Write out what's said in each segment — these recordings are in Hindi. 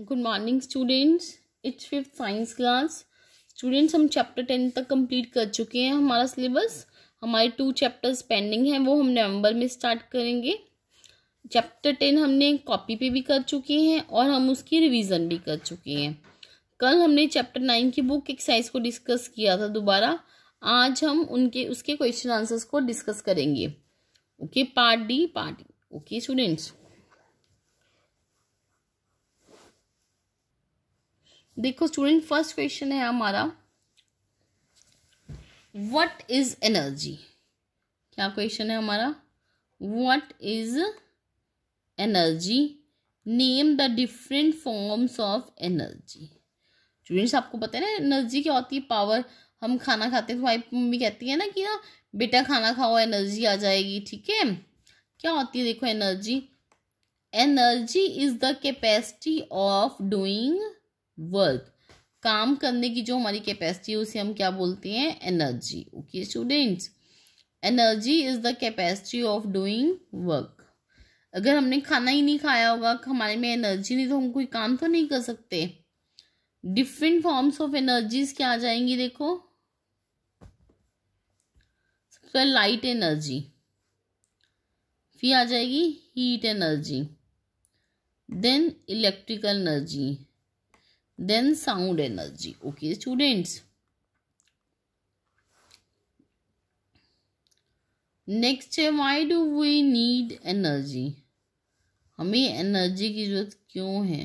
good morning students it's fifth science class students हम चैप्टर टेन तक कंप्लीट कर चुके हैं हमारा सिलेबस हमारे टू चैप्टर्स पेंडिंग हैं वो हम नवंबर में स्टार्ट करेंगे चैप्टर टेन हमने कॉपी पे भी कर चुके हैं और हम उसकी रिवीजन भी कर चुके हैं कल हमने चैप्टर नाइन की बुक एक्सरसाइज को डिस्कस किया था दोबारा आज हम उनके उसके क्वेश्चन आंसर्स को डिस्कस करेंगे okay part D part okay students देखो स्टूडेंट फर्स्ट क्वेश्चन है हमारा वट इज एनर्जी क्या क्वेश्चन है हमारा what is energy name the different forms of energy students आपको पता है ना एनर्जी क्या होती है पावर हम खाना खाते हैं तो हमारी मम्मी कहती है ना कि ना बेटा खाना खाओ एनर्जी आ जाएगी ठीक है क्या होती है देखो energy energy is the capacity of doing work काम करने की जो हमारी कैपेसिटी है उसे हम क्या बोलते हैं energy okay students energy is the capacity of doing work अगर हमने खाना ही नहीं खाया होगा हमारे में एनर्जी नहीं तो हम कोई काम तो नहीं कर सकते डिफरेंट फॉर्म्स ऑफ एनर्जीज क्या आ जाएंगी देखो सबसे लाइट एनर्जी फिर आ जाएगी heat energy then electrical energy then sound energy okay students next है why do we need energy हमें एनर्जी की जरूरत क्यों है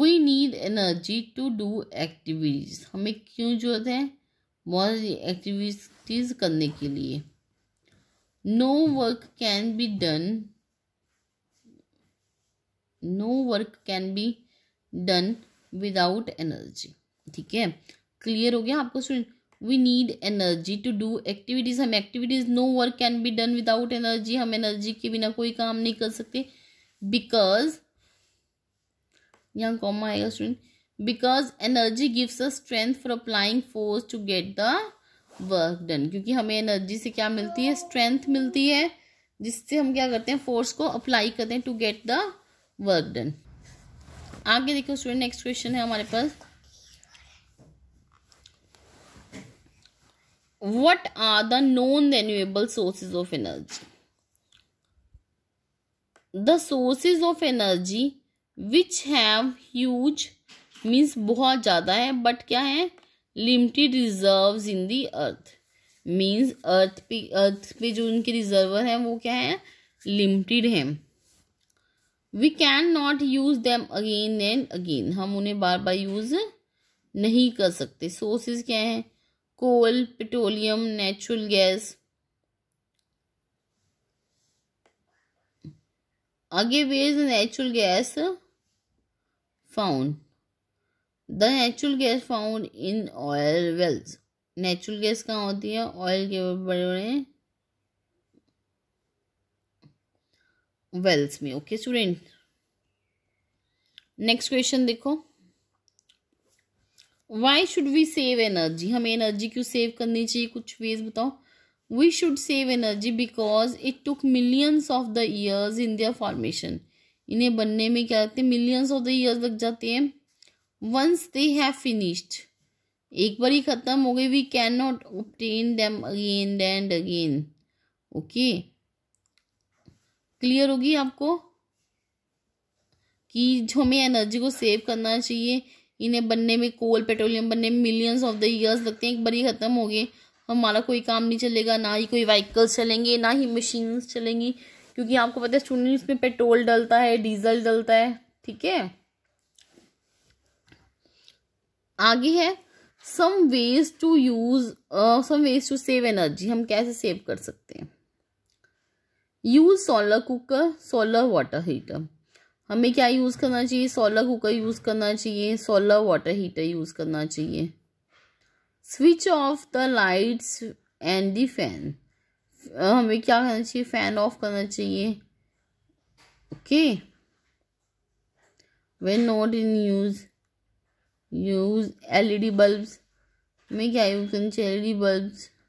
we need energy to do activities हमें क्यों जरूरत है बहुत सारी एक्टिविटीज़ करने के लिए no work can be done no work can be done without energy ठीक है क्लियर हो गया आपको student we need energy to do activities हम activities no work can be done without energy हम एनर्जी के बिना कोई काम नहीं कर सकते बिकॉज यहाँ कॉमा आएगा student because energy gives a strength for applying force to get the work done क्योंकि हमें एनर्जी से क्या मिलती है स्ट्रेंथ मिलती है जिससे हम क्या करते हैं फोर्स को अप्लाई करते हैं to get the work done आगे देखो स्टूडेंट नेक्स्ट क्वेश्चन है हमारे पास what are the non renewable sources of energy the sources of energy which have huge means बहुत ज्यादा है बट क्या है limited reserve in the earth means earth पे अर्थ पे जो उनके रिजर्वर हैं वो क्या है लिमिटेड है we can not use them again and again हम उन्हें बार बार यूज नहीं कर सकते सोर्सेज क्या हैं कोल पेट्रोलियम नेचुरल गैस आगे ways natural gas found the natural gas found in oil wells natural gas कहाँ होती है ऑयल के बड़े बड़े वेल्स में ओके स्टूडेंट नेक्स्ट क्वेश्चन देखो why should we save energy हमें एनर्जी क्यों सेव करनी चाहिए कुछ वेज बताओ we should save energy because it took millions of the years in their formation इन्हें बनने में क्या लगते हैं मिलियंस ऑफ द ईयर्स लग जाते हैं वंस दे हैव फिनिश्ड एक बार ही ख़त्म हो गई we can not obtain them again and again okay clear होगी आपको कि हमें एनर्जी को सेव करना चाहिए इन्हें बनने में कोल पेट्रोलियम बनने में मिलियंस ऑफ द ईयर्स लगते हैं एक बार ये ख़त्म हो गए हमारा कोई काम नहीं चलेगा ना ही कोई व्हीकल्स चलेंगे ना ही मशीन्स चलेंगी क्योंकि आपको पता है स्टूडेंट्स में पेट्रोल डलता है डीजल डलता है ठीक है आगे है some ways to use some ways to save energy हम कैसे सेव कर सकते हैं use solar cooker solar water heater हमें क्या यूज़ करना चाहिए सोलर कुकर यूज़ करना चाहिए सोलर वाटर हीटर यूज़ करना चाहिए switch off the lights and the fan हमें क्या करना चाहिए फ़ैन ऑफ करना चाहिए okay when not in use use LED bulbs हमें क्या यूज़ करना चाहिए एलईडी बल्ब्स e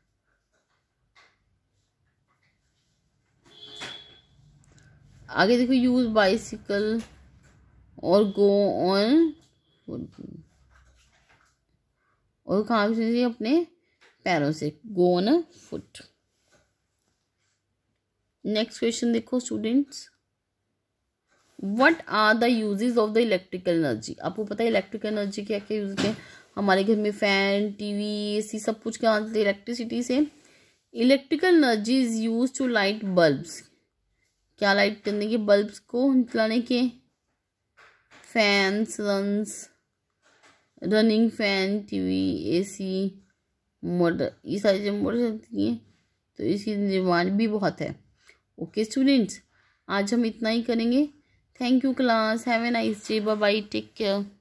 आगे देखो यूज बाइसिकल और गो ऑन और कहाँ अपने पैरों से go on a foot next question देखो students what are the uses of the electrical energy आपको पता है इलेक्ट्रिकल एनर्जी क्या क्या यूज है हमारे घर में फैन टीवी एसी सब कुछ क्या इलेक्ट्रिसिटी से electrical energy is use to light bulb क्या लाइट करने के बल्ब्स को चलाने के fans runs running fan TV AC motor ये सारी चीज़ें मोटर चलती हैं तो इसकी डिमांड भी बहुत है ओके स्टूडेंट्स आज हम इतना ही करेंगे thank you class have a nice day bye take care